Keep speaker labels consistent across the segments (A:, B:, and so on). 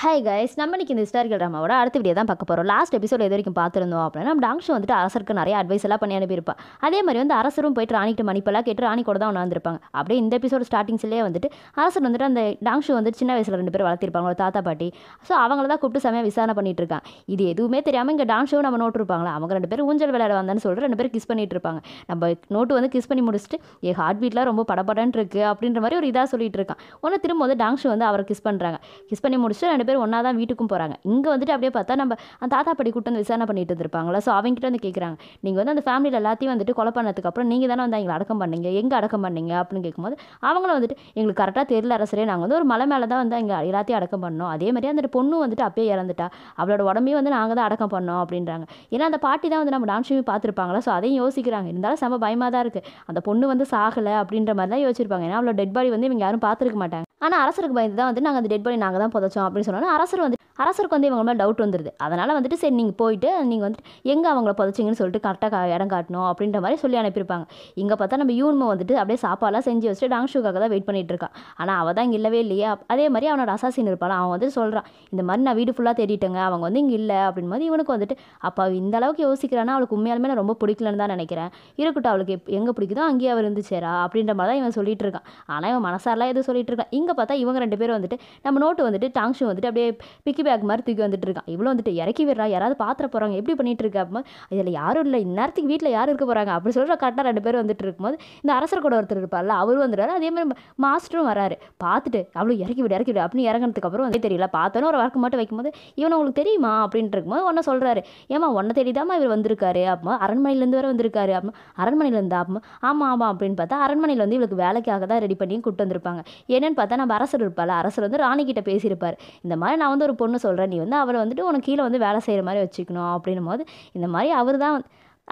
A: hi guys நம்ம இன்றைக்கி இந்த ஹிஸ்டாரிக்கல் ட்ராமாவோட அடுத்த வீடியோ தான் பார்க்க போகிறோம் லாஸ்ட் எபிசோட் எது வரைக்கும் பார்த்துருந்தோம் அப்படின்னா நம்ம டாங்ஷன் வந்துட்டு அரசருக்கு நிறைய அட்வைஸ் எல்லாம் பண்ணி அனுப்பியிருப்பான் அதே மாதிரி வந்து அரசரும் போயிட்டு ராணிக்கிட்ட மணிப்பெல்லாம் கேட்டு ராணி கூட தான் வந்திருப்பாங்க அப்படியே இந்த எபிசோட் ஸ்டார்டிங்ஸ்லேயே வந்துட்டு அரசர் வந்துட்டு அந்த டாங்ஷு வந்து சின்ன வயசில் ரெண்டு பேர் வளர்த்திருப்பாங்க ஒரு தாத்தா பாட்டி ஸோ அவங்கள தான் கூப்பிட்டு செமையாக விசாரணை பண்ணிட்டு இருக்காங்க இது எதுவுமே தெரியாமல் இங்கே டாங்ஷுவும் நம்ம நோட்டு இருப்பாங்களா அவங்க ரெண்டு பேர் ஊஞ்சல் விளையாட வந்தான்னு சொல்லிட்டு ரெண்டு பேர் கிஸ் பண்ணிட்டு இருப்பாங்க நம்ம நோட்டு வந்து கிஸ் பண்ணி முடிச்சுட்டு ஏ ஹார்ட் பீட்லாம் ரொம்ப படப்படன்ட்டு இருக்குது அப்படின்ற மாதிரி ஒரு இதாக சொல்லிட்டு இருக்கான் ஒன்று திரும்ப வந்து டாங்ஷு வந்து அவரை கிஸ் பண்ணுறாங்க கிஸ் பண்ணி முடிச்சுட்டு ரெண்டு பேர் ஒன்றா தான் வீட்டுக்கும் போகிறாங்க இங்கே வந்துட்டு அப்படியே பார்த்தா நம்ம அந்த தாத்தா படி கூட்டம் வந்து விசாரணை பண்ணிட்டு இருந்திருப்பாங்களா ஸோ அவங்ககிட்ட வந்து கேட்குறாங்க நீங்கள் வந்து அந்த ஃபேமிலியில் எல்லாத்தையும் வந்துட்டு கொலை பண்ணதுக்கப்புறம் நீங்கள் தானே வந்து எங்களை அடக்கம் பண்ணீங்க எங்கே அடக்கம் பண்ணீங்க அப்படின்னு கேட்கும்போது அவங்களும் வந்துட்டு எங்களுக்கு கரெக்டாக தெரியல அரசரே நாங்கள் வந்து ஒரு மலை மேலே தான் வந்து எங்கள் எல்லாத்தையும் அடக்கம் பண்ணோம் அதே மாதிரி அந்த பொண்ணு வந்துட்டு அப்பயே இறந்துட்டா அவளோட உடம்பையும் வந்து நாங்கள் தான் அடக்கம் பண்ணோம் அப்படின்றாங்க ஏன்னா அந்த பாட்டி தான் வந்து நம்ம டான்ஸ்மி பார்த்துருப்பாங்களா ஸோ அதையும் யோசிக்கிறாங்க இருந்தாலும் செம்ம பயமாக தான் இருக்குது அந்த பொண்ணு வந்து சாகலை அப்படின்ற மாதிரி தான் யோசிச்சிருப்பாங்க ஏன்னா அவளோட டெட் பாடி வந்து இவங்க யாரும் பார்த்துருக்க மாட்டாங்க ஆனால் அரசருக்கு பயந்து தான் வந்து நாங்கள் அந்த டெட் பாடி நாங்கள் தான் புதைச்சோம் அப்படின்னு சொன்னோன்னா அரசர் வந்து அரசருக்கு வந்து இவங்க மேலே டவுட் வந்துடுது அதனால் வந்துட்டு சரி நீங்கள் போயிட்டு நீங்கள் வந்துட்டு எங்கே அவங்கள புதைச்சிங்கன்னு சொல்லிட்டு கரெக்டாக இடம் காட்டணும் அப்படின்ற மாதிரி சொல்லி அனுப்பியிருப்பாங்க இங்கே பார்த்தா நம்ம யூன்மை வந்துட்டு அப்படியே சாப்பாடுலாம் செஞ்சு வச்சுட்டு டாங்ஷூக்காக தான் வெயிட் பண்ணிகிட்டு இருக்கான் ஆனால் அவள் தான் இங்கே இல்லவே இல்லையே அதே மாதிரி அவனோட அசாசின் இருப்பாள் அவன் வந்து சொல்கிறான் இந்த மாதிரி நான் வீடு ஃபுல்லாக தேடிட்டேங்க அவங்க வந்து இங்கே இல்லை அப்படின் போது இவனுக்கு வந்துட்டு அப்போ இந்த அளவுக்கு யோசிக்கிறானா அவளுக்கு உண்மையாலுமே நான் ரொம்ப பிடிக்கலன்னு தான் நினைக்கிறேன் இருக்கட்டும் அவளுக்கு எங்கே பிடிக்குதோ அங்கேயே அவர் இருந்துச்சேரா அப்படின்ற மாதிரி தான் இவன் சொல்லிட்டு இருக்கான் ஆனால் இவன் மனசாரெலாம் எதுவும் சொல்லிட்டு இருக்கான் இங்கே பார்த்தா இவங்க ரெண்டு பேரும் வந்துட்டு நம்ம நோட்டு வந்துட்டு டாங்ஷு வந்துட்டு அப்படியே பிக்கி பேக் மாதிரி தூக்கி வந்துட்டு இருக்கான் இவ்வளோ வந்துட்டு இறக்கி விடுறா யாராவது பாத்திர போகிறாங்க எப்படி பண்ணிட்டு இருக்கா இதில் யாரும் இல்லை இந்நேரத்துக்கு வீட்டில் யார் இருக்க போகிறாங்க அப்படி சொல்கிற கரெக்டாக ரெண்டு பேரும் வந்துட்டு இருக்கும்போது இந்த அரசர் கூட ஒருத்தர் இருப்பார்ல அவரும் வந்துடுறாரு அதே மாதிரி மாஸ்டரும் வராரு பார்த்துட்டு அவ்வளோ இறக்கி விடு இறக்கி விடு அப்படின்னு இறங்கினதுக்கப்புறம் வந்து தெரியல பார்த்தோன்னு ஒரு வழக்கு மட்டும் வைக்கும்போது இவன் உங்களுக்கு தெரியுமா அப்படின்ட்டு இருக்கும்போது ஒன்றை சொல்கிறாரு ஏமா ஒன்றை தேடிதாம்மா இவர் வந்திருக்காரு அப்போ அரண்மனையிலேருந்து வர வந்திருக்காரு அப்போ அரண்மனையிலேருந்து அப்போ ஆமாம் ஆமாம் அப்படின்னு பார்த்தா அரண்மனையில் வந்து இவளுக்கு வேலைக்காக தான் ரெடி பண்ணி கூப்பிட்டு வந்திருப்பாங்க என்னென்னு பார்த்தா பார்த்தா நம்ம அரசர் இருப்பாள் அரசர் வந்து ராணிக்கிட்ட பேசியிருப்பார் இந்த மாதிரி நான் வந்து ஒரு பொண்ணு சொல்கிறேன் நீ வந்து அவளை வந்துட்டு உனக்கு கீழே வந்து வேலை செய்கிற மாதிரி வச்சுக்கணும் அப்படின்னும் போது இந்த மாதிரி அவர் தான்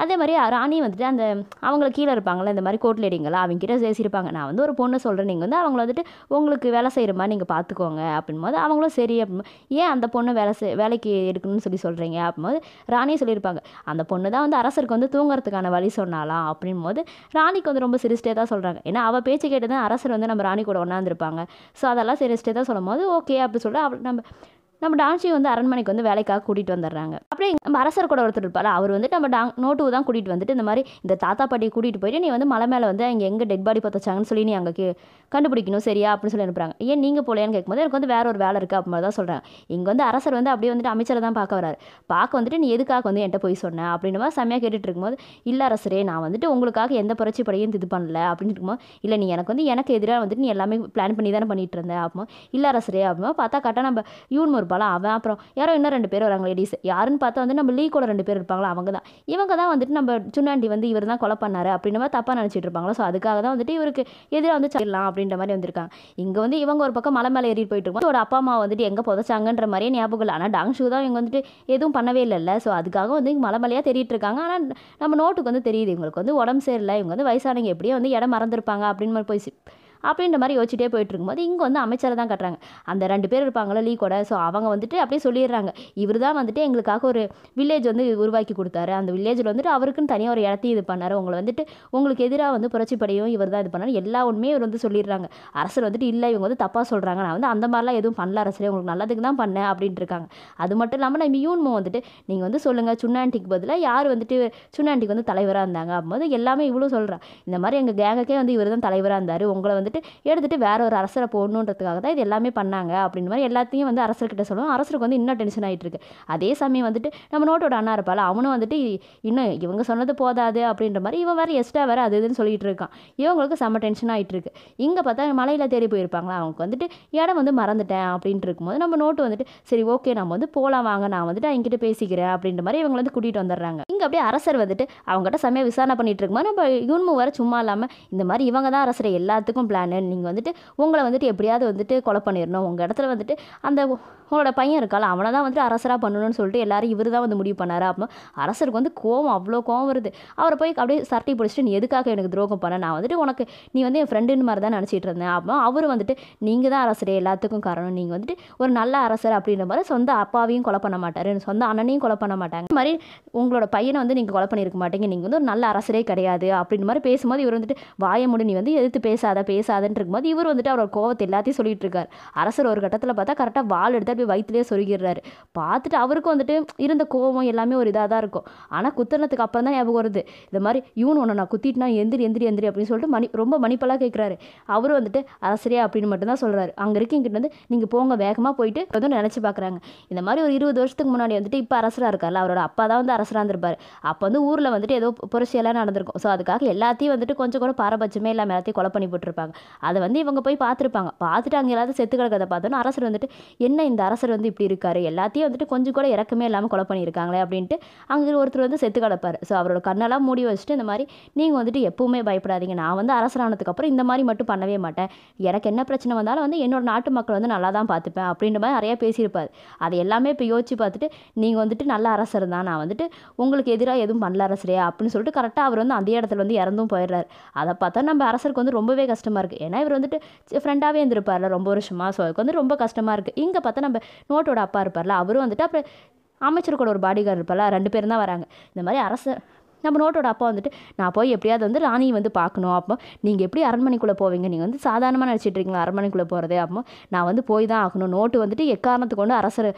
A: அதே மாதிரி ராணி வந்துட்டு அந்த அவங்கள கீழே இருப்பாங்களே இந்த மாதிரி கோட் லேடிங்களா அவங்க கிட்ட பேசியிருப்பாங்க நான் வந்து ஒரு பொண்ணு சொல்கிறேன் நீங்கள் வந்து அவங்கள வந்துட்டு உங்களுக்கு வேலை செய்கிற மாதிரி நீங்கள் பார்த்துக்கோங்க அப்படின்போது அவங்களும் சரி அப்படின்னு ஏன் அந்த பொண்ணு வேலை செய் வேலைக்கு எடுக்கணும்னு சொல்லி சொல்கிறீங்க அப்படின்போது ராணியும் சொல்லியிருப்பாங்க அந்த பொண்ணு தான் வந்து அரசருக்கு வந்து தூங்குறதுக்கான வழி சொன்னாலாம் அப்படின் போது ராணிக்கு வந்து ரொம்ப சிரிச்சிட்டே தான் சொல்கிறாங்க ஏன்னா அவள் பேச்சு கேட்டு தான் அரசர் வந்து நம்ம ராணி கூட ஒன்றாந்துருப்பாங்க ஸோ அதெல்லாம் சிரிச்சிட்டே தான் சொல்லும் போது ஓகே அப்படின்னு சொல்லிட்டு அவள் நம்ம நம்ம டான்ஸி வந்து அரண்மனைக்கு வந்து வேலைக்காக கூட்டிகிட்டு வந்துடுறாங்க அப்படியே நம்ம அரசர் கூட ஒருத்தர் இருப்பார் அவர் வந்துட்டு நம்ம டா நோட்டு தான் கூட்டிகிட்டு வந்துட்டு இந்த மாதிரி இந்த தாத்தா பாட்டியை கூட்டிகிட்டு போயிட்டு நீ வந்து மலை மேலே வந்து அங்கே எங்கே டெட் பாடி பத்தச்சாங்கன்னு சொல்லி நீ அங்கே கண்டுபிடிக்கணும் சரியா அப்படின்னு சொல்லி அனுப்புகிறாங்க ஏன் நீங்கள் போலையான்னு கேட்கும்போது எனக்கு வந்து வேற ஒரு வேலை இருக்குது அப்படி மாதிரி தான் சொல்கிறாங்க இங்கே வந்து அரசர் வந்து அப்படியே வந்துட்டு அமைச்சரை தான் பார்க்க வராரு பார்க்க வந்துட்டு நீ எதுக்காக வந்து என்கிட்ட போய் சொன்னேன் அப்படின்னு மாதிரி செம்மையாக கேட்டுட்டு இருக்கும்போது இல்லை அரசரே நான் வந்துட்டு உங்களுக்காக எந்த புரட்சி படையும் இது பண்ணல அப்படின்னு இருக்கும்போது இல்லை நீ எனக்கு வந்து எனக்கு எதிராக வந்துட்டு நீ எல்லாமே பிளான் பண்ணி தானே பண்ணிட்டு இருந்தேன் அப்போ இல்லை அரசரே அப்படின்னா பார்த்தா கரெக்டாக நம்ம யூன் ஒரு இருப்பாளா அவன் அப்புறம் யாரோ இன்னும் ரெண்டு பேர் வராங்க லேடிஸ் யாருன்னு பார்த்தா வந்து நம்ம லீக்கோட ரெண்டு பேர் இருப்பாங்களா அவங்க தான் இவங்க தான் வந்துட்டு நம்ம சுண்ணாண்டி வந்து இவர் தான் கொலை பண்ணாரு அப்படின்னு மாதிரி தப்பாக நினச்சிட்டு இருப்பாங்களா ஸோ அதுக்காக தான் வந்துட்டு இவருக்கு எதிராக வந்து சரிடலாம் அப்படின்ற மாதிரி வந்திருக்காங்க இங்கே வந்து இவங்க ஒரு பக்கம் மலை மேலே ஏறிட்டு போயிட்டு ஒரு அப்பா அம்மா வந்துட்டு எங்கே புதைச்சாங்கன்ற மாதிரியே ஞாபகம் இல்லை ஆனால் டாங் ஷூ தான் இவங்க வந்துட்டு எதுவும் பண்ணவே இல்லைல்ல ஸோ அதுக்காக வந்து மலை மலையாக தெரியிட்டு இருக்காங்க ஆனால் நம்ம நோட்டுக்கு வந்து தெரியுது இவங்களுக்கு வந்து உடம்பு சரியில்லை இவங்க வந்து வயசானவங்க எப்படியோ வந்து இடம் மறந்துருப்பாங்க அப்படின்னு மாதிரி போய் அப்படின்ற மாதிரி யோசிச்சுட்டே போயிட்டு இருக்கும்போது இங்கே வந்து அமைச்சரை தான் கட்டுறாங்க அந்த ரெண்டு பேர் இருப்பாங்களே கூட ஸோ அவங்க வந்துட்டு அப்படியே சொல்லிடுறாங்க இவர் தான் வந்துட்டு எங்களுக்காக ஒரு வில்லேஜ் வந்து உருவாக்கி கொடுத்தாரு அந்த வில்லேஜில் வந்துட்டு அவருக்குன்னு தனியாக ஒரு இடத்தையும் இது பண்ணார் உங்களை வந்துட்டு உங்களுக்கு எதிராக வந்து புரட்சிப்படையும் இவர் தான் இது பண்ணார் எல்லா உண்மையும் இவர் வந்து சொல்லிடுறாங்க அரசர் வந்துட்டு இல்லை இவங்க வந்து தப்பாக சொல்கிறாங்க நான் வந்து அந்த மாதிரிலாம் எதுவும் பண்ணல அரசரே உங்களுக்கு நல்லதுக்கு தான் பண்ணேன் அப்படின்ட்டு இருக்காங்க அது மட்டும் இல்லாமல் நம்ம மூ வந்துட்டு நீங்கள் வந்து சொல்லுங்கள் சுண்ணாண்டிக்கு பதிலாக யார் வந்துட்டு சுண்ணாண்டிக்கு வந்து தலைவராக இருந்தாங்க அப்போது எல்லாமே இவ்வளோ சொல்கிறேன் இந்த மாதிரி எங்கள் கேங்குக்கே வந்து இவர் தான் தலைவராக இருந்தார் உங்களை வந்துட்டு எடுத்துகிட்டு எடுத்துகிட்டு வேற ஒரு அரசரை போடணுன்றதுக்காக தான் இது எல்லாமே பண்ணாங்க அப்படின்ற மாதிரி எல்லாத்தையும் வந்து அரசர்கிட்ட சொல்லுவோம் அரசருக்கு வந்து இன்னும் டென்ஷன் ஆகிட்டு இருக்கு அதே சமயம் வந்துட்டு நம்ம நோட்டோட அண்ணா இருப்பாள் அவனும் வந்துட்டு இன்னும் இவங்க சொன்னது போதாது அப்படின்ற மாதிரி இவன் வேறு எக்ஸ்ட்ரா வேறு அது இதுன்னு சொல்லிகிட்டு இருக்கான் இவங்களுக்கு செம்ம டென்ஷன் ஆகிட்டு இருக்கு இங்கே பார்த்தா மலையில் தேடி போயிருப்பாங்களா அவங்க வந்துட்டு இடம் வந்து மறந்துட்டேன் அப்படின்ட்டு இருக்கும்போது நம்ம நோட்டு வந்துட்டு சரி ஓகே நம்ம வந்து போகலாம் வாங்க நான் வந்துட்டு அவங்ககிட்ட பேசிக்கிறேன் அப்படின்ற மாதிரி இவங்களை வந்து கூட்டிகிட்டு வந்துடுறாங்க இங்கே அப்படியே அரசர் வந்துட்டு அவங்ககிட்ட செம்மையாக விசாரணை பண்ணிட்டு இருக்கும்போது நம்ம யூன்மு வர சும்மா இல்லாமல் இந்த மாதிரி இவங்க தான் அரசரை எல்லாத்துக்கும் பிளான் பிளானு நீங்கள் வந்துட்டு உங்களை வந்துட்டு எப்படியாவது வந்துட்டு கொலை பண்ணிடணும் உங்கள் இடத்துல வந்துட்டு அந்த உங்களோட பையன் இருக்கால அவனை தான் வந்துட்டு அரசராக பண்ணணும்னு சொல்லிட்டு எல்லாரும் இவர் தான் வந்து முடிவு பண்ணாரா அப்போ அரசருக்கு வந்து கோவம் அவ்வளோ கோவம் வருது அவரை போய் அப்படியே சர்ட்டி பிடிச்சிட்டு நீ எதுக்காக எனக்கு துரோகம் பண்ண நான் வந்துட்டு உனக்கு நீ வந்து என் ஃப்ரெண்டுன்னு மாதிரி தான் நினச்சிட்டு இருந்தேன் அப்போ அவர் வந்துட்டு நீங்கள் தான் அரசரே எல்லாத்துக்கும் காரணம் நீங்கள் வந்துட்டு ஒரு நல்ல அரசர் அப்படின்ற மாதிரி சொந்த அப்பாவையும் கொலை பண்ண மாட்டார் சொந்த அண்ணனையும் கொலை பண்ண மாட்டாங்க இந்த மாதிரி உங்களோட பையனை வந்து நீங்கள் கொலை பண்ணியிருக்க மாட்டீங்க நீங்கள் வந்து ஒரு நல்ல அரசரே கிடையாது அப்படின்ற மாதிரி பேசும்போது இவர் வந்துட்டு வாய முடி நீ வந்து எதிர்த்து பேசாத பேச பேசாதுன்னு இருக்கும்போது இவர் வந்துட்டு அவரோட கோவத்தை எல்லாத்தையும் சொல்லிட்டு இருக்கார் அரசர் ஒரு கட்டத்தில் பார்த்தா கரெக்டாக வால் எடுத்து அப்படியே வயிற்றுலேயே சொருகிடுறாரு பார்த்துட்டு அவருக்கும் வந்துட்டு இருந்த கோவம் எல்லாமே ஒரு இதாக தான் இருக்கும் ஆனால் குத்துறதுக்கு அப்புறம் தான் ஞாபகம் வருது இந்த மாதிரி இவனு ஒன்று நான் குத்திட்டுனா எந்திரி எந்திரி எந்திரி அப்படின்னு சொல்லிட்டு மணி ரொம்ப மணிப்பெல்லாம் கேட்குறாரு அவரும் வந்துட்டு அரசரே அப்படின்னு மட்டும்தான் சொல்கிறாரு அங்கே இருக்கீங்கிட்ட வந்து நீங்கள் போங்க வேகமாக போயிட்டு எதுவும் நினச்சி பார்க்குறாங்க இந்த மாதிரி ஒரு இருபது வருஷத்துக்கு முன்னாடி வந்துட்டு இப்போ அரசராக இருக்கார்ல அவரோட அப்பா தான் வந்து அரசராக இருந்திருப்பார் அப்போ வந்து ஊரில் வந்துட்டு ஏதோ புரட்சியெல்லாம் நடந்திருக்கும் ஸோ அதுக்காக எல்லாத்தையும் வந்துட்டு கொஞ்சம் கூட பாரபட்சமே இல்லாமல் எல்லாத்தையும் கொலை பண்ணி போட்டிருப்பாங்க அதை வந்து இவங்க போய் பார்த்துருப்பாங்க பார்த்துட்டு அங்கே எல்லாத்தையும் செத்து கிடக்கிறத பார்த்தோன்னா அரசர் வந்துட்டு என்ன இந்த அரசர் வந்து இப்படி இருக்காரு எல்லாத்தையும் வந்துட்டு கொஞ்சம் கூட இறக்கமே இல்லாமல் கொலை பண்ணியிருக்காங்களே அப்படின்ட்டு அங்கே ஒருத்தர் வந்து செத்து கிடப்பார் ஸோ அவரோட கண்ணெல்லாம் மூடி வச்சுட்டு இந்த மாதிரி நீங்கள் வந்துட்டு எப்பவுமே பயப்படாதீங்க நான் வந்து அரசரானதுக்கப்புறம் இந்த மாதிரி மட்டும் பண்ணவே மாட்டேன் எனக்கு என்ன பிரச்சனை வந்தாலும் வந்து என்னோட நாட்டு மக்கள் வந்து நல்லா தான் பார்த்துப்பேன் அப்படின்ற மாதிரி நிறையா பேசியிருப்பார் அது எல்லாமே இப்போ யோசிச்சு பார்த்துட்டு நீங்கள் வந்துட்டு நல்ல அரசர் தான் நான் வந்துட்டு உங்களுக்கு எதிராக எதுவும் பண்ணல அரசரே அப்படின்னு சொல்லிட்டு கரெக்டாக அவர் வந்து அந்த இடத்துல வந்து இறந்தும் போயிடுறாரு அதை பார்த்தா நம்ம அரசருக்கு வந்து ரொம்பவே கஷ்டமாக இருக்குது ஏன்னா இவர் வந்துட்டு ஃப்ரெண்டாகவே இருந்திருப்பார்ல ரொம்ப வருஷமாக ஸோ அதுக்கு வந்து ரொம்ப கஷ்டமாக இருக்குது இங்கே பார்த்தா நம்ம நோட்டோட அப்பா இருப்பார்ல அவரும் வந்துட்டு அப்புறம் அமைச்சர் கூட ஒரு பாடிகார் இருப்பார்ல ரெண்டு பேரும் தான் வராங்க இந்த மாதிரி அரசு நம்ம நோட்டோட அப்பா வந்துட்டு நான் போய் எப்படியாவது வந்து ராணியை வந்து பார்க்கணும் அப்போ நீங்கள் எப்படி அரண்மனைக்குள்ளே போவீங்க நீங்கள் வந்து சாதாரணமாக நினச்சிட்டு இருக்கீங்களா அரண்மனைக்குள்ளே போகிறதே அப்போ நான் வந்து போய் தான் ஆகணும் நோட்டு வந்துட்டு எக்காரணத்துக்கு கொண்டு அரசர்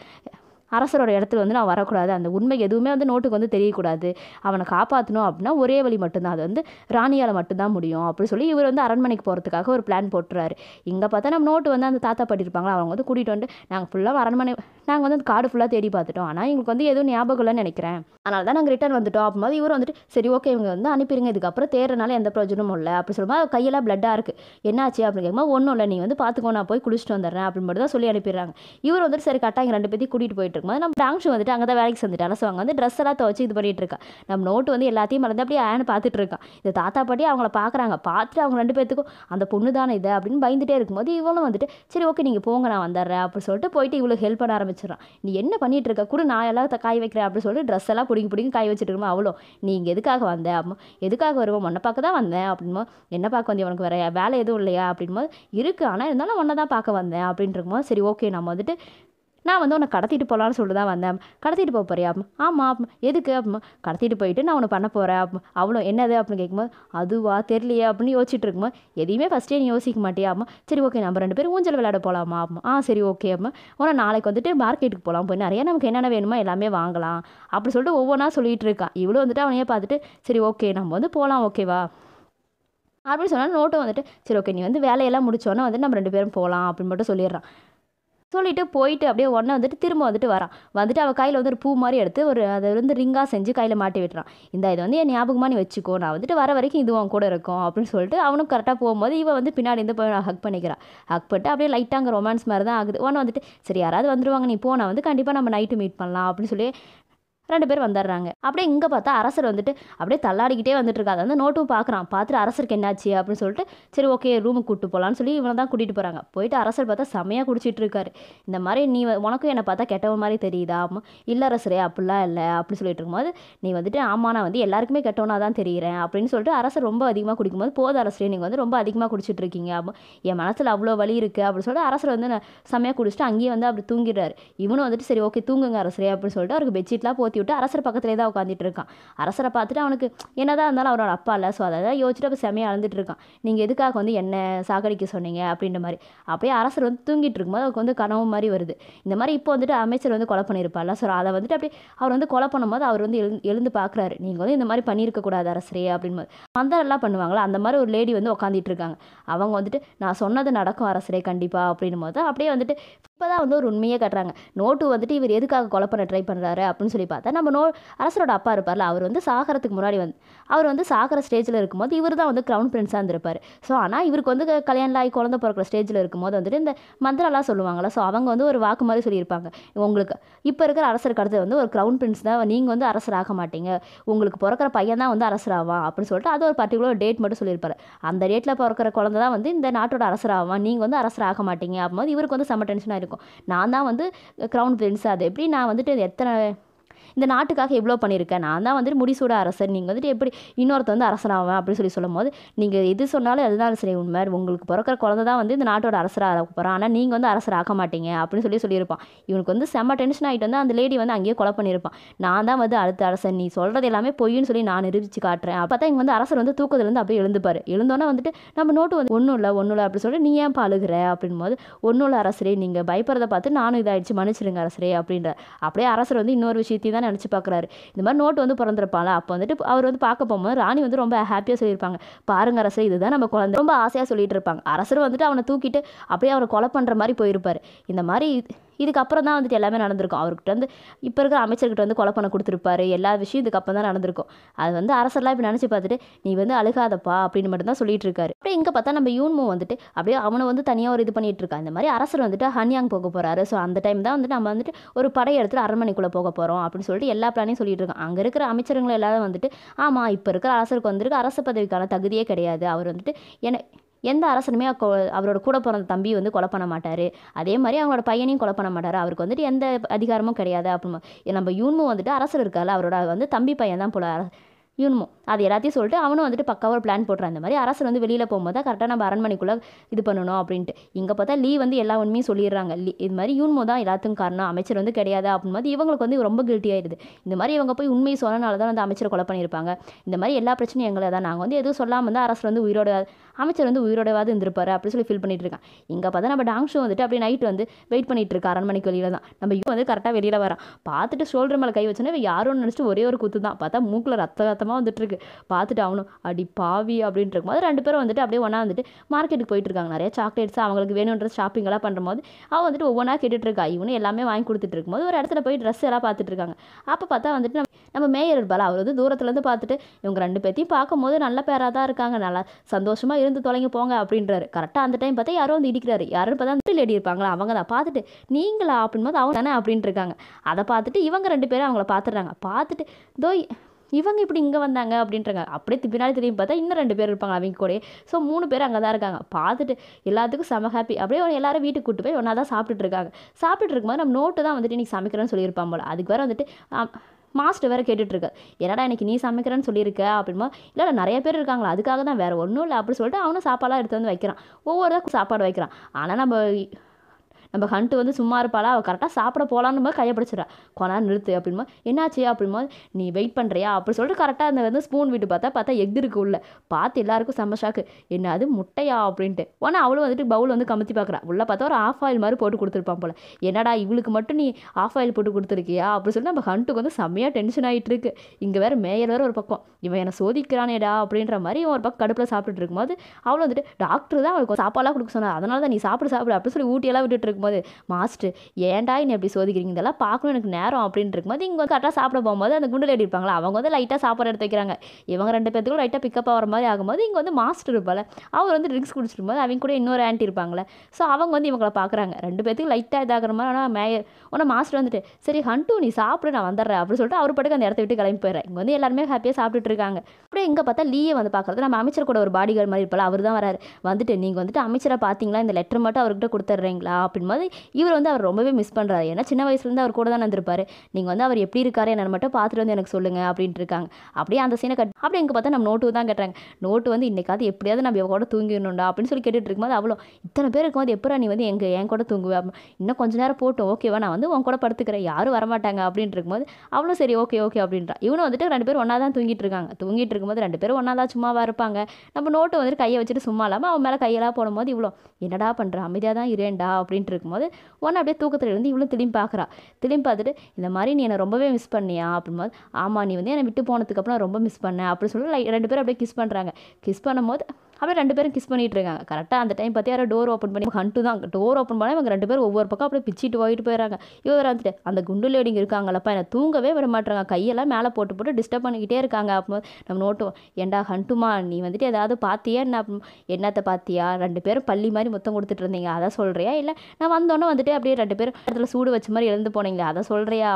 A: அரசரோட இடத்துல வந்து நான் வரக்கூடாது அந்த உண்மை எதுவுமே வந்து நோட்டுக்கு வந்து தெரியக்கூடாது அவனை காப்பாற்றணும் அப்படின்னா ஒரே வழி மட்டும்தான் அது வந்து ராணியால் மட்டும்தான் முடியும் அப்படி சொல்லி இவர் வந்து அரண்மனைக்கு போகிறதுக்காக ஒரு பிளான் போட்டுறாரு இங்கே பார்த்தா நம்ம நோட்டு வந்து அந்த தாத்தா பாட்டி இருப்பாங்களா அவங்க வந்து கூட்டிகிட்டு வந்து நாங்கள் ஃபுல்லாக அரண்மனை நாங்கள் வந்து அந்த காடு ஃபுல்லாக தேடி பார்த்துட்டோம் ஆனால் எங்களுக்கு வந்து எதுவும் ஞாபகம் இல்லைன்னு நினைக்கிறேன் அதனால தான் நாங்கள் ரிட்டர்ன் வந்துட்டோம் அப்போது இவர் வந்துட்டு சரி ஓகே இவங்க வந்து அனுப்பிடுங்க இதுக்கப்புறம் தேடுறனால எந்த பிரச்சனும் இல்லை அப்படி சொல்லும்போது கையெல்லாம் பிளட்டாக இருக்குது என்னாச்சு அப்படின்னு கேட்கும்போது ஒன்றும் இல்லை நீ வந்து பார்த்துக்கோ நான் போய் குளிச்சுட்டு வந்துடுறேன் அப்படின்னு மட்டும் தான் சொல்லி அனுப்பிடுறாங்க இவர் வந்துட்டு சரி கரெக்டாக எங்கள் ரெண்டு பேர்த்தையும் கூட்டிகிட்டு போயிட்டு இருக்கும்போது நம்ம டாங்ஷு வந்துட்டு அங்கே தான் வேலைக்கு செஞ்சுட்டு அலசுவாங்க வந்து ட்ரெஸ் எல்லாம் துவச்சி இது பண்ணிகிட்டு இருக்கா நம்ம நோட்டு வந்து எல்லாத்தையும் மறந்து அப்படியே ஆன்னு பார்த்துட்டு இருக்கான் இந்த தாத்தா பாட்டி அவங்கள பார்க்குறாங்க பார்த்துட்டு அவங்க ரெண்டு பேர்த்துக்கும் அந்த பொண்ணு தானே இது அப்படின்னு பயந்துட்டே இருக்கும்போது இவளும் வந்துட்டு சரி ஓகே நீங்கள் போங்க நான் வந்துடுறேன் அப்படின்னு சொல்லிட்டு போயிட்டு இவ்வளோ ஹெல்ப் பண்ண ஆரம்பிச்சு ஆரம்பிச்சிடறான் நீ என்ன பண்ணிகிட்டு இருக்க கூட நான் எல்லாம் காய வைக்கிறேன் அப்படின்னு சொல்லிட்டு ட்ரெஸ் எல்லாம் பிடிங்கி பிடிங்கி காய வச்சுட்டு அவ்வளோ நீங்கள் எதுக்காக வந்த அப்போ எதுக்காக வருவோம் உன்னை பார்க்க தான் வந்தேன் அப்படின்மோ என்ன பார்க்க வந்தேன் உனக்கு வேறு வேலை எதுவும் இல்லையா அப்படின்போது இருக்குது ஆனால் இருந்தாலும் உன்னை தான் பார்க்க வந்தேன் அப்படின்ட்டு இருக்கும்போது சரி ஓகே நம்ம வந்துட்டு நான் வந்து உன்னை கடத்திட்டு போகலான்னு சொல்லிட்டு தான் வந்தேன் கடத்திட்டு போக போறியா ஆமாம் எதுக்கு கடத்திட்டு போயிட்டு நான் உன்னை பண்ண போகிறேன் அவ்வளோ என்னது அப்படின்னு கேட்கும்போது அதுவா தெரியலையே அப்படின்னு யோசிச்சுட்டு இருக்கும்போது எதையுமே ஃபஸ்ட்டே நீ யோசிக்க மாட்டியாமா சரி ஓகே நம்ம ரெண்டு பேரும் ஊஞ்சல் விளையாட போகலாமா ஆ சரி ஓகே அம்மா உன்னை நாளைக்கு வந்துட்டு மார்க்கெட்டுக்கு போகலாம் போய் நிறையா நமக்கு என்னென்ன வேணுமோ எல்லாமே வாங்கலாம் அப்படி சொல்லிட்டு ஒவ்வொன்றா சொல்லிகிட்டு இருக்கான் இவ்வளோ வந்துட்டு அவனையே பார்த்துட்டு சரி ஓகே நம்ம வந்து போகலாம் ஓகேவா அப்படின்னு சொன்னால் நோட்டும் வந்துட்டு சரி ஓகே நீ வந்து வேலையெல்லாம் முடிச்சோன்னா வந்து நம்ம ரெண்டு பேரும் போகலாம் அப்படின்னு மட்டும் சொல்லிடுறான் சொல்லிவிட்டு போயிட்டு அப்படியே உடனே வந்துட்டு திரும்ப வந்துட்டு வரான் வந்துட்டு அவள் கையில் வந்து ஒரு பூ மாதிரி எடுத்து ஒரு அதை வந்து ரிங்காக செஞ்சு கையில் மாட்டி விட்டுறான் இந்த இது வந்து என் ஞாபகமாக நீ வச்சுக்கோ நான் வந்துட்டு வர வரைக்கும் இது அவன் கூட இருக்கும் அப்படின்னு சொல்லிட்டு அவனும் கரெக்டாக போகும்போது இவன் வந்து பின்னாடி இருந்து போய் ஹக் பண்ணிக்கிறான் ஹக் பண்ணிட்டு அப்படியே லைட்டாக அங்கே ரொமான்ஸ் மாதிரி தான் ஆகுது உடனே வந்துட்டு சரி யாராவது வந்துடுவாங்க நீ போனால் வந்து கண்டிப்பாக நம்ம நைட்டு மீட் பண்ணலாம் அப்படின்னு சொல்லி ரெண்டு பேர் வந்துடுறாங்க அப்படியே இங்கே பார்த்தா அரசர் வந்துட்டு அப்படியே தள்ளாடிக்கிட்டே வந்துட்டு இருக்காது அந்த நோட்டும் பார்க்குறான் பார்த்துட்டு அரசருக்கு என்னாச்சு அப்படின்னு சொல்லிட்டு சரி ஓகே ரூமுக்கு கூப்பிட்டு போகலான்னு சொல்லி இவனை தான் கூட்டிகிட்டு போகிறாங்க போயிட்டு அரசர் பார்த்தா செமையாக குடிச்சிட்டு இருக்காரு இந்த மாதிரி நீ உனக்கும் என்னை பார்த்தா கெட்டவன் மாதிரி தெரியுதா இல்லை அரசரே அப்படிலாம் இல்லை அப்படின்னு சொல்லிட்டு இருக்கும்போது நீ வந்துட்டு ஆமா நான் வந்து எல்லாருக்குமே கெட்டவனாக தான் தெரிகிறேன் அப்படின்னு சொல்லிட்டு அரசர் ரொம்ப அதிகமாக குடிக்கும்போது போத அரசரே நீங்கள் வந்து ரொம்ப அதிகமாக குடிச்சிட்டு இருக்கீங்க என் மனசில் அவ்வளோ வலி இருக்குது அப்படின்னு சொல்லிட்டு அரசர் வந்து செமையாக குடிச்சிட்டு அங்கேயே வந்து அப்படி தூங்கிடுறாரு இவனும் வந்துட்டு சரி ஓகே தூங்குங்க அரசரே அப்படின்னு சொல்லிட்டு அவருக்கு பெட்ஷீட்லாம் போத்தி மாற்றி விட்டு அரசர் பக்கத்துலேயே தான் உட்காந்துட்டு இருக்கான் அரசரை பார்த்துட்டு அவனுக்கு என்னதான் இருந்தாலும் அவரோட அப்பா இல்லை ஸோ அதை யோசிச்சுட்டு அப்போ செமையாக அழுந்துட்டு இருக்கான் நீங்கள் எதுக்காக வந்து என்ன சாகடிக்க சொன்னீங்க அப்படின்ற மாதிரி அப்படியே அரசர் வந்து தூங்கிட்டு இருக்கும்போது அவருக்கு வந்து கனவு மாதிரி வருது இந்த மாதிரி இப்போ வந்துட்டு அமைச்சர் வந்து கொலை பண்ணியிருப்பார்ல ஸோ அதை வந்துட்டு அப்படியே அவர் வந்து கொலை பண்ணும்போது அவர் வந்து எழுந்து எழுந்து பார்க்குறாரு நீங்கள் வந்து இந்த மாதிரி பண்ணியிருக்கக்கூடாது அரசரே அப்படின்னு மந்தரெல்லாம் பண்ணுவாங்களா அந்த மாதிரி ஒரு லேடி வந்து உட்காந்துட்டு இருக்காங்க அவங்க வந்துட்டு நான் சொன்னது நடக்கும் அரசரே கண்டிப்பாக அப்படின்னும் போது அப்படியே வந்துட்டு இப்போ தான் வந்து ஒரு உண்மையே கட்டுறாங்க நோட்டு வந்துட்டு இவர் எதுக்காக கொலை ட்ரை பண்ணுறாரு அப்படின்னு சொல்லி பார்த்தா நம்ம நோ அரசரோட அப்பா இருப்பார்ல அவர் வந்து சாகரத்துக்கு முன்னாடி வந்து அவர் வந்து சாகிற ஸ்டேஜில் இருக்கும்போது இவர் தான் வந்து க்ரௌன் பிரின்ஸாக இருந்திருப்பார் ஸோ ஆனால் இவருக்கு வந்து கல்யாணம் ஆகி குழந்தை பிறக்கிற ஸ்டேஜில் இருக்கும்போது வந்துட்டு இந்த மந்திரம்லாம் சொல்லுவாங்கள்ல ஸோ அவங்க வந்து ஒரு வாக்கு மாதிரி சொல்லியிருப்பாங்க உங்களுக்கு இப்போ இருக்கிற அரசர் கடத்தை வந்து ஒரு க்ரௌன் பிரின்ஸ் தான் நீங்கள் வந்து அரசராக மாட்டீங்க உங்களுக்கு பிறக்கிற பையன் தான் வந்து அரசராகவான் அப்படின்னு சொல்லிட்டு அது ஒரு பர்டிகுலர் டேட் மட்டும் சொல்லியிருப்பார் அந்த டேட்டில் பிறக்கிற குழந்தை தான் வந்து இந்த நாட்டோட அரசராகவான் நீங்கள் வந்து அரசராக மாட்டீங்க அப்போது இவருக்கு வந்து செம்ம டென்ஷனாக இருக்கும் நான் தான் வந்து க்ரௌன் பிரின்ஸ் அது எப்படி நான் வந்துட்டு எத்தனை இந்த நாட்டுக்காக எவ்வளோ பண்ணியிருக்கேன் நான் தான் வந்துட்டு முடிசூட அரசர் நீங்கள் வந்துட்டு எப்படி இன்னொருத்த வந்து அரசனாவேன் அப்படின்னு சொல்லி சொல்லும் போது நீங்கள் எது சொன்னாலும் எதுனாலும் சரி உண்மை உங்களுக்கு பிறக்கிற குழந்த தான் வந்து இந்த நாட்டோட அரசராக போகிறான் ஆனால் நீங்கள் வந்து அரசர் ஆக்க மாட்டீங்க அப்படின்னு சொல்லி சொல்லியிருப்பான் இவனுக்கு வந்து செம்ம டென்ஷன் ஆகிட்டு வந்து அந்த லேடி வந்து அங்கேயே கொலை பண்ணியிருப்பான் நான் தான் வந்து அடுத்த அரசர் நீ சொல்கிறது எல்லாமே பொய்ன்னு சொல்லி நான் நிரூபித்து காட்டுறேன் அப்போ தான் இங்கே வந்து அரசர் வந்து தூக்கத்துலேருந்து அப்படியே எழுந்துப்பார் எழுந்தோன்னே வந்துட்டு நம்ம நோட்டு வந்து ஒன்றும் இல்லை ஒன்றும் இல்லை அப்படின்னு சொல்லிட்டு நீ ஏன் பழுகிற அப்படின் போது ஒன்றும் இல்லை அரசரே நீங்கள் பயப்படுறத பார்த்து நானும் இதாகிடுச்சு மன்னிச்சிருங்க அரசரே அப்படின்ற அப்படியே அரசர் வந்து இன்னொரு விஷயத்தையும் தான் நினச்சி பார்க்குறாரு இந்த மாதிரி நோட்டு வந்து பிறந்திருப்பாங்க அப்போ வந்துட்டு அவர் வந்து பார்க்க போகும்போது ராணி வந்து ரொம்ப ஹாப்பியாக சொல்லியிருப்பாங்க பாருங்க அரசு இதுதான் நம்ம குழந்தை ரொம்ப ஆசையாக சொல்லிட்டு இருப்பாங்க அரசர் வந்துட்டு அவனை தூக்கிட்டு அப்படியே அவரை கொலை பண்ணுற மாதிரி போயிருப்பார் இந்த மாதிரி இதுக்கப்புறம் தான் வந்துட்டு எல்லாமே நடந்திருக்கும் அவர்கிட்ட வந்து இப்போ இருக்கிற அமைச்சர்கிட்ட வந்து கொலை பண்ண கொடுத்துருப்பாரு எல்லா விஷயம் இதுக்கப்புறம் தான் நடந்திருக்கும் அது வந்து அரசர்லாம் இப்படி நினச்சி பார்த்துட்டு நீ வந்து அழுகாதப்பா அப்படின்னு மட்டும்தான் சொல்லிட்டு இருக்காரு அப்படியே இங்கே பார்த்தா நம்ம யூன்மோ வந்துட்டு அப்படியே அவனை வந்து தனியாக ஒரு இது பண்ணிட்டு இருக்கான் இந்த மாதிரி அரசர் வந்துட்டு ஹன்யாங் போக போகிறாரு ஸோ அந்த டைம் தான் வந்துட்டு நம்ம வந்துட்டு ஒரு படை எடுத்துட்டு அரண்மனைக்குள்ளே போக போகிறோம் அப்படின்னு சொல்லிட்டு எல்லா பிளானையும் சொல்லிட்டு இருக்கான் அங்கே இருக்கிற அமைச்சர்கள் எல்லாரும் வந்துட்டு ஆமாம் இப்போ இருக்கிற அரசருக்கு வந்துருக்கு அரசு பதவிக்கான தகுதியே கிடையாது அவர் வந்துட்டு என எந்த அரசனுமே அவரோட கூட பிறந்த தம்பி வந்து கொலை பண்ண மாட்டார் அதே மாதிரி அவங்களோட பையனையும் கொலை பண்ண மாட்டார் அவருக்கு வந்துட்டு எந்த அதிகாரமும் கிடையாது அப்படின்னு நம்ம யூன்மோ வந்துட்டு அரசர் இருக்கார்ல அவரோட வந்து தம்பி பையன் தான் போல யூன்மோ அது எல்லாத்தையும் சொல்லிட்டு அவனும் வந்துட்டு பக்காவாக பிளான் போடுறான் இந்த மாதிரி அரசர் வந்து வெளியில் போகும்போது தான் கரெக்டாக நம்ம அரண்மனைக்குள்ளே இது பண்ணணும் அப்படின்ட்டு இங்கே பார்த்தா லீ வந்து எல்லா உண்மையும் சொல்லிடுறாங்க லீ இது மாதிரி யூன்மோ தான் எல்லாத்துக்கும் காரணம் அமைச்சர் வந்து கிடையாது அப்படின்போது இவங்களுக்கு வந்து ரொம்ப கில்ட்டி ஆயிடுது இந்த மாதிரி இவங்க போய் உண்மையை சொன்னனால தான் வந்து அமைச்சர் கொலை பண்ணியிருப்பாங்க இந்த மாதிரி எல்லா பிரச்சனையும் எங்களை தான் நாங்கள் வந்து எதுவும் சொல்லாமல் வந்து அரசர் வந்து உயிரோட அமைச்சர் வந்து உயிரோடவாது இருந்திருப்பாரு அப்படின்னு சொல்லி ஃபீல் பண்ணிட்டு இருக்கான் இங்கே பார்த்தா நம்ம டாங் ஷோ வந்துட்டு அப்படியே நைட் வந்து வெயிட் பண்ணிட்டு இருக்கா அரண்மனைக்கு மணிக்கு வெளியில தான் நம்ம இப்போ வந்து கரெக்டாக வெளியில் வரான் பார்த்துட்டு ஷோல்டர் மேலே கை வச்சோன்னா யாரும் நினச்சிட்டு ஒரே ஒரு குத்து தான் பார்த்தா மூக்கில் ரத்த ரத்தமாக வந்துட்டு இருக்கு பார்த்துட்டு அவனும் அடி பாவி அப்படின்ட்டு இருக்கும்போது ரெண்டு பேரும் வந்துட்டு அப்படியே ஒன்றா வந்துட்டு மார்க்கெட்டுக்கு போயிட்டு இருக்காங்க நிறைய சாக்லேட்ஸ் அவங்களுக்கு வேணுன்ற ஷாப்பிங்கெல்லாம் பண்ணும்போது அவன் வந்துட்டு ஒவ்வொன்றா கேட்டுட்டு இருக்கா இவனு எல்லாமே வாங்கி கொடுத்துட்டு இருக்கும்போது ஒரு இடத்துல போய் ட்ரெஸ் எல்லாம் பார்த்துட்டு இருக்காங்க அப்போ பார்த்தா வந்துட்டு நம்ம நம்ம மேயர் இருப்பாள் அவர் வந்து தூரத்துலேருந்து பார்த்துட்டு இவங்க ரெண்டு பேர்த்தையும் பார்க்கும்போது நல்ல பேராக தான் இருக்காங்க நல்லா சந்தோஷமாக இருந்து தொலைங்க போங்க அப்படின்றாரு கரெக்டாக அந்த டைம் பார்த்தா யாரோ வந்து இடிக்கிறாரு யாரும் பார்த்தா அந்த லேடி இருப்பாங்களா அவங்க தான் பார்த்துட்டு நீங்களா அப்படின்போது அவங்க தானே அப்படின்ட்டு இருக்காங்க அதை பார்த்துட்டு இவங்க ரெண்டு பேரும் அவங்கள பார்த்துடுறாங்க பார்த்துட்டு தோய் இவங்க இப்படி இங்கே வந்தாங்க அப்படின்றாங்க அப்படியே பின்னாடி திரும்பி பார்த்தா இன்னும் ரெண்டு பேர் இருப்பாங்க அவங்க கூட ஸோ மூணு பேர் அங்கே தான் இருக்காங்க பார்த்துட்டு எல்லாத்துக்கும் செம ஹாப்பி அப்படியே எல்லாரும் வீட்டுக்கு கூட்டு போய் ஒன்றா தான் சாப்பிட்டுட்டு இருக்காங்க சாப்பிட்டுட்டு இருக்கும்போது நம்ம நோட்டு தான் வந்துட்டு இன்றைக்கி சமைக்கிறேன்னு சொல்லியிருப்பாங்க போல் அதுக்கு வேறு வந்துட்டு மாஸ்டர் வேறு கேட்டுட்ருக்கு என்னடா எனக்கு நீ சமைக்கிறேன்னு சொல்லியிருக்க அப்படின்பா இல்லை நிறைய பேர் இருக்காங்களா அதுக்காக தான் வேறு ஒன்றும் இல்லை அப்படின்னு சொல்லிட்டு அவனும் சாப்பாடெலாம் எடுத்து வந்து வைக்கிறான் ஒவ்வொரு சாப்பாடு வைக்கிறான் ஆனால் நம்ம நம்ம ஹண்ட்டு வந்து சும்மா இருப்பாளா அவள் கரெக்டாக சாப்பிட போகலான்னு கையை பிடிச்சிடா கொனா நிறுத்து அப்படிமா என்னாச்சு அப்படிமா நீ வெயிட் பண்ணுறியா அப்படி சொல்லிட்டு கரெக்டாக அந்த வந்து ஸ்பூன் விட்டு பார்த்தா பார்த்தா எக் இருக்கு உள்ள பார்த்து எல்லாருக்கும் செம்ம ஷாக்கு என்ன அது முட்டையா அப்படின்ட்டு உடனே அவளும் வந்துட்டு பவுல் வந்து கமுத்தி பார்க்குறா உள்ளே பார்த்தா ஒரு ஆஃப் ஆயில் மாதிரி போட்டு கொடுத்துருப்பான் போல என்னடா இவளுக்கு மட்டும் நீ ஆஃப் ஆயில் போட்டு கொடுத்துருக்கியா அப்படி சொல்லிட்டு நம்ம ஹண்ட்டுக்கு வந்து செம்மையாக டென்ஷன் ஆகிட்டு இருக்கு இங்கே வேறு மேயர் வேறு ஒரு பக்கம் இவன் என்னை சோதிக்கிறானேடா அப்படின்ற மாதிரி இவன் ஒரு பக்கம் கடுப்பில் சாப்பிட்டுட்டு இருக்கும்போது அவளும் வந்துட்டு டாக்டர் தான் அவளுக்கு சாப்பாடெல்லாம் கொடுக்க சொன்னார் அதனால தான் நீ சாப்பிட சாப்பிடு அப்படின்னு சொல்லி ஊட்டியெல்லாம் விட்டுட்டு இருக்கும்போது போகும்போது மாஸ்டர் ஏன்டா நீ எப்படி சோதிக்கிறீங்க இதெல்லாம் பார்க்கணும் எனக்கு நேரம் அப்படின்னு இருக்கும்போது இங்கே வந்து கரெக்டாக சாப்பிட போகும்போது அந்த குண்டு லேடி இருப்பாங்களா அவங்க வந்து லைட்டாக சாப்பாடு எடுத்து வைக்கிறாங்க இவங்க ரெண்டு பேர்த்துக்கும் லைட்டாக பிக்கப் ஆகிற மாதிரி ஆகும்போது இங்கே வந்து மாஸ்டர் இருப்பாள் அவர் வந்து ட்ரிங்க்ஸ் குடிச்சிருக்கும் போது அவங்க கூட இன்னொரு ஆண்டி இருப்பாங்களே ஸோ அவங்க வந்து இவங்கள பார்க்குறாங்க ரெண்டு பேர்த்துக்கும் லைட்டாக இதாகிற மாதிரி ஆனால் மேயர் உன்னை மாஸ்டர் வந்துட்டு சரி ஹண்ட்டு நீ சாப்பிடு நான் வந்துடுறேன் அப்படின்னு சொல்லிட்டு அவர் பாட்டுக்கு அந்த இடத்த விட்டு கிளம்பி போயிடுறேன் இங்கே வந்து எல்லாருமே ஹாப்பியாக சாப்பிட்டுட்டு இருக்காங்க இங்கே பார்த்தா லீயே வந்து பார்க்குறது நம்ம அமைச்சர் கூட ஒரு பாடிகள் மாதிரி இருப்பாள் அவர் தான் வரார் வந்துட்டு நீங்கள் வந்துட்டு அமைச்சரை பார்த்தீங்களா இந்த லெட்டர் மட்டும் அவர்கிட்ட கொடுத்துட்றீங்களா அப்படின்னு போது இவர் வந்து அவர் ரொம்பவே மிஸ் பண்ணுறாரு ஏன்னா சின்ன வயசுலேருந்து அவர் கூட தான் வந்திருப்பாரு நீங்கள் வந்து அவர் எப்படி இருக்காரு என்னென்னு மட்டும் பார்த்துட்டு வந்து எனக்கு சொல்லுங்கள் அப்படின்ட்டு இருக்காங்க அப்படியே அந்த சீனை கட் அப்படியே இங்கே பார்த்தா நம்ம நோட்டு தான் கட்டுறாங்க நோட்டு வந்து இன்னைக்காவது எப்படியாவது நம்ம கூட தூங்கிடணும்டா அப்படின்னு சொல்லி கேட்டுட்டு இருக்கும்போது அவ்வளோ இத்தனை பேர் இருக்கும்போது எப்போ நீ வந்து எங்கள் என் கூட தூங்குவேன் இன்னும் கொஞ்ச நேரம் போட்டோம் ஓகேவா நான் வந்து உன் கூட படுத்துக்கிறேன் யாரும் வரமாட்டாங்க அப்படின்ட்டு இருக்கும்போது அவ்வளோ சரி ஓகே ஓகே அப்படின்றா இவனும் வந்துட்டு ரெண்டு பேரும் ஒன்றா தான் தூங்கிட்டு இருக்காங்க தூங்கிட்டு இருக்கும்போது போது ரெண்டு பேரும் ஒன்றா தான் சும்மாவாக இருப்பாங்க நம்ம நோட்டை வந்துட்டு கையை வச்சுட்டு சும்மா இல்லாமல் அவன் மேலே கையெல்லாம் போடும்போது இவ்வளோ என்னடா பண்ணுறா அமைதியாக தான் இரேண்டா அப்படின்ட்டு இருக்கும்போது ஒன்று அப்படியே தூக்கத்தில் இருந்து இவ்வளோ திரும்பி பார்க்குறா திரும்பி பார்த்துட்டு இந்த மாதிரி நீ என்னை ரொம்பவே மிஸ் பண்ணியா அப்படின்போது ஆமாம் நீ வந்து என்னை விட்டு போனதுக்கப்புறம் ரொம்ப மிஸ் பண்ணேன் அப்படின்னு சொல்லி ரெண்டு பேரும் அப்படியே கிஸ் பண்ணுறாங்க கிஸ் பண்ணும்போது அப்படியே ரெண்டு பேரும் கிஸ் பண்ணிகிட்டு இருக்காங்க கரெக்டாக அந்த டைம் பார்த்து யாரோ டோர் ஓப்பன் பண்ணி ஹண்ட்டு தான் டோர் ஓப்பன் பண்ணால் இவங்க ரெண்டு பேரும் ஒவ்வொரு பக்கம் அப்படியே பிச்சிட்டு போயிட்டு போயிடுறாங்க இவர் வந்துட்டு அந்த குண்டு லேடிங் இருக்காங்களப்பா என்னை தூங்கவே விட மாட்டுறாங்க கையெல்லாம் மேலே போட்டு போட்டு டிஸ்டர்ப் பண்ணிக்கிட்டே இருக்காங்க அப்போ நம்ம நோட்டுவோம் ஏண்டா ஹண்ட்டுமா நீ வந்துட்டு ஏதாவது பார்த்தியா என்ன என்னத்தை பார்த்தியா ரெண்டு பேரும் பள்ளி மாதிரி மொத்தம் கொடுத்துட்டு இருந்தீங்க அதை சொல்கிறியா இல்லை நான் வந்தோன்னே வந்துட்டு அப்படியே ரெண்டு பேரும் இடத்துல சூடு வச்ச மாதிரி எழுந்து போனீங்களே அதை சொல்கிறியா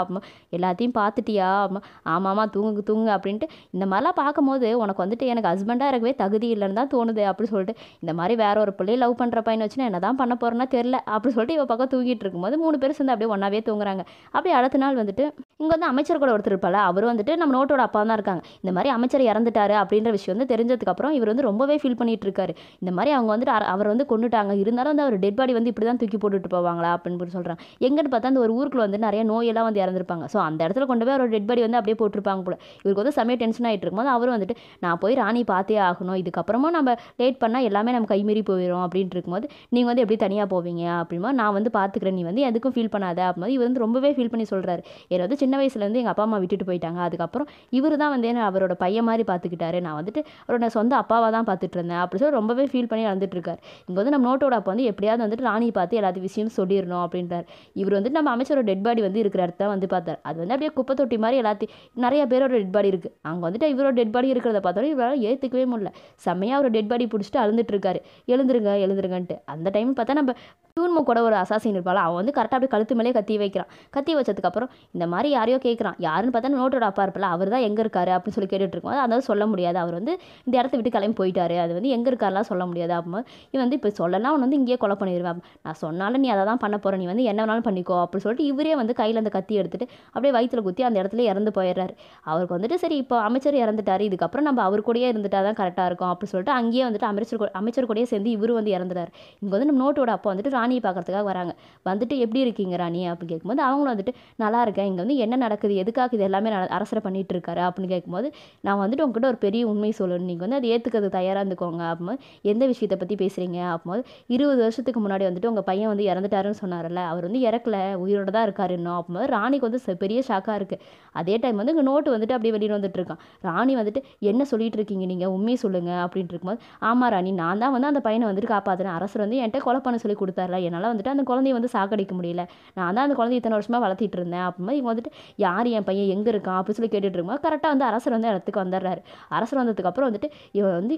A: எல்லாத்தையும் பார்த்துட்டியா ஆமாம் ஆமாம் தூங்கு தூங்கு அப்படின்ட்டு இந்த மாதிரிலாம் பார்க்கும்போது உனக்கு வந்துட்டு எனக்கு ஹஸ்பண்டாக இருக்கவே தகுதி இல்லைன்னு தான் தோணும் தோணுது அப்படின்னு சொல்லிட்டு இந்த மாதிரி வேற ஒரு பிள்ளையை லவ் பண்ணுற பையன் வச்சுன்னா என்ன தான் பண்ண போறேன்னா தெரில அப்படின்னு சொல்லிட்டு இவ பக்கம் தூங்கிட்டு இருக்கும்போது மூணு பேர் சேர்ந்து அப்படியே ஒன்றாவே தூங்குறாங்க அப்படியே அடுத்த நாள் வந்துட்டு இங்கே வந்து அமைச்சர் கூட ஒருத்தர் இருப்பால அவர் வந்துட்டு நம்ம நோட்டோட அப்பா தான் இருக்காங்க இந்த மாதிரி அமைச்சர் இறந்துட்டாரு அப்படின்ற விஷயம் வந்து தெரிஞ்சதுக்கப்புறம் இவர் வந்து ரொம்பவே ஃபீல் பண்ணிட்டு இருக்காரு இந்த மாதிரி அவங்க வந்துட்டு அவர் வந்து கொண்டுட்டாங்க இருந்தாலும் வந்து அவர் டெட் பாடி வந்து இப்படி தான் தூக்கி போட்டுட்டு போவாங்களா அப்படின்னு சொல்கிறாங்க எங்கன்னு பார்த்தா அந்த ஒரு ஊருக்குள்ள வந்து நிறைய நோயெல்லாம் வந்து இறந்துருப்பாங்க ஸோ அந்த இடத்துல கொண்டு போய் அவரோட டெட் பாடி வந்து அப்படியே போட்டிருப்பாங்க போல இவருக்கு வந்து செமைய டென்ஷன் ஆகிட்டு இருக்கும்போது அவர் வந்துட்டு நான் போய் ராணி பார்த்தே ஆகணும் இதுக்கப்புறமா நம்ம லேட் பண்ணால் எல்லாமே நம்ம கைமீறி போயிடும் அப்படின்ட்டு இருக்கும்போது நீங்கள் வந்து எப்படி தனியாக போவீங்க அப்படிமா நான் வந்து பார்த்துக்கிறேன் நீ வந்து எதுக்கும் ஃபீல் பண்ணாத அப்படிம்போது இவர் வந்து ரொம்பவே ஃபீல் பண்ணி சொல்கிறாரு ஏன்னா வந்து சின்ன வயசுலேருந்து எங்கள் அப்பா அம்மா விட்டுட்டு போயிட்டாங்க அதுக்கப்புறம் இவர் தான் வந்து என்ன அவரோட பையன் மாதிரி பார்த்துக்கிட்டாரு நான் வந்துட்டு அவரோட சொந்த அப்பாவாக தான் பார்த்துட்டு இருந்தேன் அப்படி சொல்லி ரொம்பவே ஃபீல் பண்ணி நடந்துட்டுருக்காரு இங்கே வந்து நம்ம நோட்டோட அப்போ வந்து எப்படியாவது வந்துட்டு ராணியை பார்த்து எல்லாத்து விஷயம் சொல்லிடணும் அப்படின்றார் இவர் வந்துட்டு நம்ம அமைச்சரோட டெட் பாடி வந்து இருக்கிற தான் வந்து பார்த்தார் அது வந்து அப்படியே குப்பை தொட்டி மாதிரி எல்லாத்தையும் நிறைய பேரோட டெட் பாடி இருக்குது அங்கே வந்துட்டு இவரோட டெட் பாடி இருக்கிறத பார்த்தாலும் இவரால் ஏற்றுக்கவே முடியல செம்மையாக ஒரு டெட் பாடி பிடிச்சிட்டு அழுந்துட்டு இருக்காரு எழுந்துருங்க எழுந்துருங்கன்ட்டு அந்த டைம் பார்த்தா நம்ம டூன்மோ கூட ஒரு அசாசின் இருப்பாள் அவன் வந்து கரெக்டாக அப்படியே கழுத்து மேலே கத்தி வைக்கிறான் கத்தி வச்சதுக்கப்புறம் இந்த மாதிரி யாரையோ கேட்குறான் யாருன்னு பார்த்தா நோட்டோட அப்பா இருப்பில்ல அவர் தான் எங்கே இருக்காரு அப்படின்னு சொல்லி கேட்டுட்டு இருக்கோம் அதாவது சொல்ல முடியாது அவர் வந்து இந்த இடத்த விட்டு கிளம்பி போயிட்டாரு அது வந்து எங்கே இருக்காருலாம் சொல்ல முடியாது அப்போ இவன் வந்து இப்போ சொல்லலாம் அவன் வந்து இங்கேயே கொலை பண்ணிடுவேன் நான் சொன்னாலும் நீ அதை தான் பண்ண போகிற நீ வந்து என்ன வேணாலும் பண்ணிக்கோ அப்படின்னு சொல்லிட்டு இவரே வந்து கையில் அந்த கத்தி எடுத்துட்டு அப்படியே வயிற்றுல குத்தி அந்த இடத்துல இறந்து போயிடுறாரு அவருக்கு வந்துட்டு சரி இப்போ அமைச்சர் இறந்துட்டார் இதுக்கப்புறம் நம்ம அவர் கூடயே இருந்துட்டால் தான் கரெக்டாக இருக்கும் அப்படின்னு சொல்லிட்டு அங்கேயே வந்துட்டு அமைச்சர் அமைச்சர் கூடயே சேர்ந்து இவரும் வந்து இறந்துட்டார் இங்கே வந்து நம்ம நோட்டோட அப்பா வந்துட்டு ராணி ராணியை பார்க்குறதுக்காக வராங்க வந்துட்டு எப்படி இருக்கீங்க ராணி அப்படின்னு கேட்கும்போது அவங்களும் வந்துட்டு நல்லா இருக்கேன் இங்கே வந்து என்ன நடக்குது எதுக்காக இது எல்லாமே அரசரை பண்ணிகிட்டு இருக்காரு அப்படின்னு கேட்கும்போது நான் வந்துட்டு உங்ககிட்ட ஒரு பெரிய உண்மை சொல்லணும் நீங்கள் வந்து அதை ஏற்றுக்கிறது தயாராக இருந்துக்கோங்க அப்படிம்போது எந்த விஷயத்தை பற்றி பேசுகிறீங்க அப்போது இருபது வருஷத்துக்கு முன்னாடி வந்துட்டு உங்கள் பையன் வந்து இறந்துட்டாருன்னு சொன்னார்ல அவர் வந்து இறக்கல உயிரோட தான் இருக்கார் இன்னும் அப்போது ராணிக்கு வந்து பெரிய ஷாக்காக இருக்குது அதே டைம் வந்து இங்கே நோட்டு வந்துட்டு அப்படியே வெளியில் வந்துட்டு இருக்கான் ராணி வந்துட்டு என்ன சொல்லிட்டு இருக்கீங்க நீங்கள் உண்மையை சொல்லுங்கள் அப்படின்ட்டு இருக்கும்போது ஆமாம் ராணி நான் தான் வந்து அந்த பையனை வந்துட்டு காப்பாற்றுனேன் அரசர் வந்து என்கிட்ட கொலை பண்ண சொல்லி கொடுத்தாரு முடியல என்னால் வந்துட்டு அந்த குழந்தைய வந்து சாக்கடிக்க முடியல நான் தான் அந்த குழந்தைய இத்தனை வருஷமாக வளர்த்திட்டு இருந்தேன் அப்போ இவங்க வந்துட்டு யார் என் பையன் எங்கே இருக்கான் அப்படின்னு சொல்லி கேட்டுட்டு இருக்கும்போது கரெக்டாக வந்து அரசர் வந்து இடத்துக்கு வந்துடுறாரு அரசர் வந்ததுக்கப்புறம் வந்துட்டு இவன் வந்து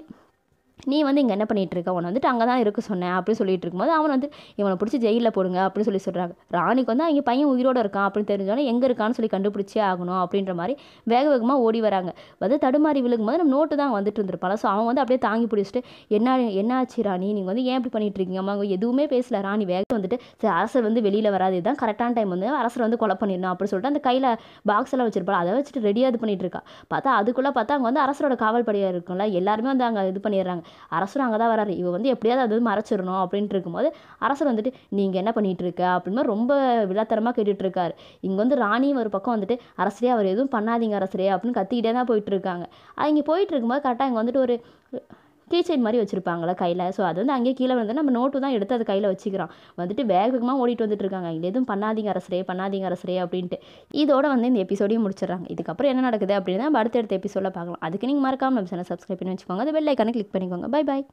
A: நீ வந்து இங்கே என்ன பண்ணிகிட்டு இருக்க அவனை வந்துட்டு அங்கே தான் இருக்க சொன்னேன் அப்படின்னு சொல்லிட்டு இருக்கும்போது அவன் வந்து இவனை பிடிச்சி ஜெயிலில் போடுங்க அப்படின்னு சொல்லி சொல்கிறாங்க ராணிக்கு வந்து அவங்க பையன் உயிரோடு இருக்கான் அப்படின்னு தெரிஞ்சோன்னே எங்கே இருக்கான்னு சொல்லி கண்டுபிடிச்சே ஆகணும் அப்படின்ற மாதிரி வேக வேகமாக ஓடி வராங்க வந்து தடுமாறி விழுகும்போது நம்ம நோட்டு தான் வந்துட்டு இருந்திருப்பாள் ஸோ அவன் வந்து அப்படியே தாங்கி பிடிச்சிட்டு என்ன என்னாச்சு ராணி நீங்கள் வந்து ஏன் இப்படி பண்ணிட்டு இருக்கீங்க அவங்க எதுவுமே பேசல ராணி வேக வந்துட்டு சரி அரசர் வந்து வெளியில் வராது இதுதான் கரெக்டான டைம் வந்து அரசர் வந்து கொலை பண்ணிடணும் அப்படின்னு சொல்லிட்டு அந்த கையில் பாக்ஸ் எல்லாம் வச்சிருப்பாள் அதை வச்சுட்டு ரெடியாக இது பண்ணிட்டு இருக்கா பார்த்தா அதுக்குள்ளே பார்த்தா அங்கே வந்து அரசரோட காவல் படையாக இருக்கும்ல எல்லாருமே வந்து அங்கே இது பண்ணிடுறாங்க அரசரும் அங்கே தான் வராரு இவ வந்து எப்படியாவது அது மறைச்சிடணும் அப்படின்ட்டு இருக்கும்போது அரசர் வந்துட்டு நீங்கள் என்ன பண்ணிகிட்டு இருக்க அப்படின்னு ரொம்ப விழாத்தரமாக கேட்டுட்டு இருக்காரு இங்கே வந்து ராணியும் ஒரு பக்கம் வந்துட்டு அரசரே அவர் எதுவும் பண்ணாதீங்க அரசரே அப்படின்னு கத்திக்கிட்டே தான் போயிட்டு இருக்காங்க அவங்க போயிட்டு இருக்கும்போது கரெக்டாக இங்கே வந்துட்டு ஒரு கீ செயின் மாதிரி வச்சுருப்பாங்களா கையில் ஸோ அது வந்து அங்கேயே கீழே வந்து நம்ம நோட்டு தான் எடுத்து அது கையில் வச்சுக்கிறோம் வந்துட்டு வேகமாக ஓடிட்டு வந்துட்டு இருக்காங்க இங்கே எதுவும் பண்ணாதீங்க அரசரே பண்ணாதீங்க அரசரே அப்படின்ட்டு இதோட வந்து இந்த எபிசோடையும் முடிச்சிடறாங்க இதுக்கப்புறம் என்ன நடக்குது அப்படின்னா நம்ம அடுத்தடுத்த எபிசோடில் பார்க்கலாம் அதுக்கு நீங்கள் மறக்காமல் நம்ம சேனல் சப்ஸ்கிரைப் பண்ணி வச்சுக்கோங்க அது வெள்ளை கிளிக் பண்ணிக்கோங்க பை பாய்